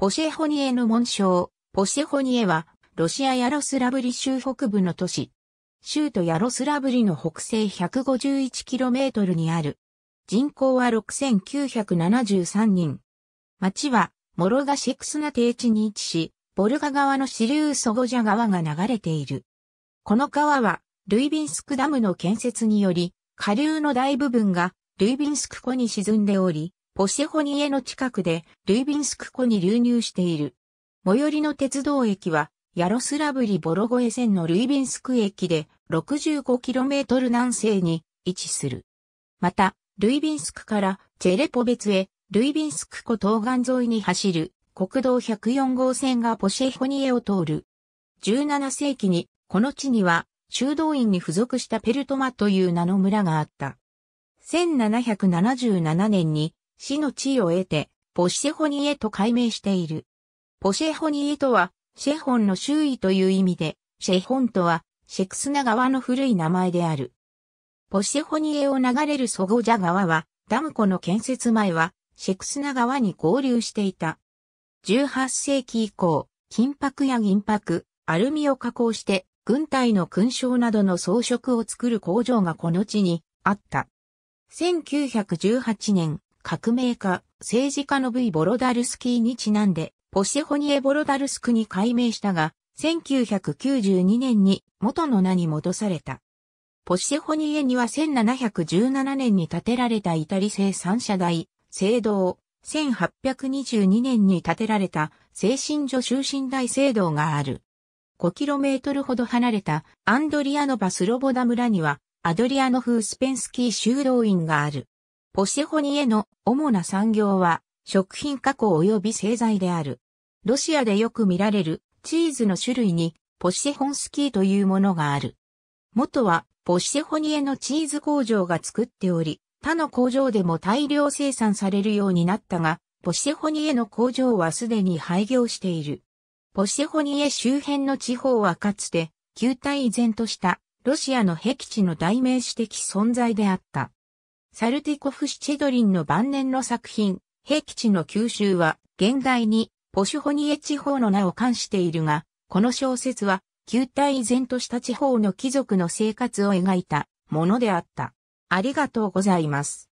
ポシェホニエの紋章。ポシェホニエは、ロシアヤロスラブリ州北部の都市。州都ヤロスラブリの北西 151km にある。人口は6973人。町は、モロガシェクスナ低地に位置し、ボルガ川の支流ソゴジャ川が流れている。この川は、ルイビンスクダムの建設により、下流の大部分がルイビンスク湖に沈んでおり、ポシェホニエの近くで、ルイビンスク湖に流入している。最寄りの鉄道駅は、ヤロスラブリ・ボロゴエ線のルイビンスク駅で、65km 南西に位置する。また、ルイビンスクからチェレポ別へ、ルイビンスク湖東岸沿いに走る国道104号線がポシェホニエを通る。17世紀に、この地には、修道院に付属したペルトマという名の村があった。1777年に死の地位を得て、ポシェホニエと改名している。ポシェホニエとは、シェホンの周囲という意味で、シェホンとは、シェクスナ川の古い名前である。ポシェホニエを流れるソゴジャ川は、ダム湖の建設前は、シェクスナ川に合流していた。18世紀以降、金箔や銀箔、アルミを加工して、軍隊の勲章などの装飾を作る工場がこの地にあった。1918年、革命家、政治家の V ボロダルスキーにちなんで、ポシェホニエ・ボロダルスクに改名したが、1992年に元の名に戻された。ポシェホニエには1717年に建てられたイタリ製三社台、聖堂、1822年に建てられた精神所終身大聖堂がある。5トルほど離れたアンドリアノバスロボダ村にはアドリアノフ・スペンスキー修道院がある。ポシェホニエの主な産業は食品加工及び製材である。ロシアでよく見られるチーズの種類にポシェホンスキーというものがある。元はポシェホニエのチーズ工場が作っており、他の工場でも大量生産されるようになったが、ポシェホニエの工場はすでに廃業している。ポシェホニエ周辺の地方はかつて、旧体依然としたロシアの僻地の代名詞的存在であった。サルティコフ・シチェドリンの晩年の作品、平吉の吸収は、現代に、ポシュホニエ地方の名を冠しているが、この小説は、旧体依然とした地方の貴族の生活を描いたものであった。ありがとうございます。